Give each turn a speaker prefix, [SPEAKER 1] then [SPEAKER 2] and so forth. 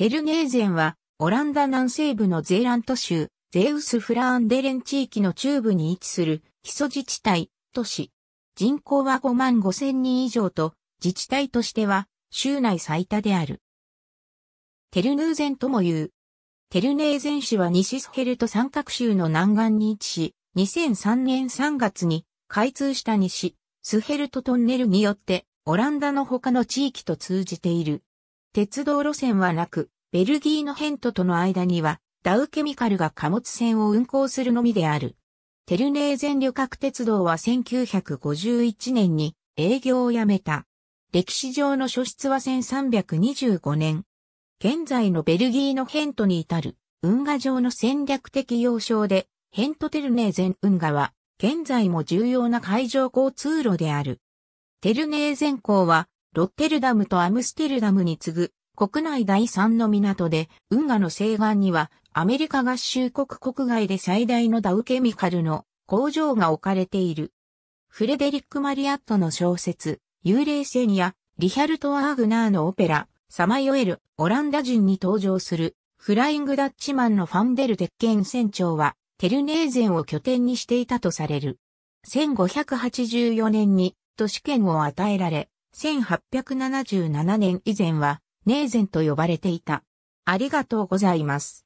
[SPEAKER 1] テルネーゼンは、オランダ南西部のゼーラント州、ゼウス・フラーンデレン地域の中部に位置する基礎自治体、都市。人口は5万5千人以上と、自治体としては、州内最多である。テルヌーゼンとも言う。テルネーゼン市は西スヘルト三角州の南岸に位置し、2003年3月に開通した西、スヘルトトンネルによって、オランダの他の地域と通じている。鉄道路線はなく、ベルギーのヘントとの間には、ダウケミカルが貨物船を運行するのみである。テルネーゼン旅客鉄道は1951年に営業をやめた。歴史上の初出は1325年。現在のベルギーのヘントに至る運河上の戦略的要衝で、ヘントテルネーゼン運河は現在も重要な海上交通路である。テルネーゼン港はロッテルダムとアムステルダムに次ぐ国内第3の港で、運河の西岸にはアメリカ合衆国国外で最大のダウケミカルの工場が置かれている。フレデリック・マリアットの小説、幽霊船やリヒャルト・アーグナーのオペラ、さまよえるオランダ人に登場するフライング・ダッチマンのファンデル・鉄拳船長はテルネーゼンを拠点にしていたとされる。1584年に都市圏を与えられ、1877年以前は、ネーゼンと呼ばれていた。ありがとうございます。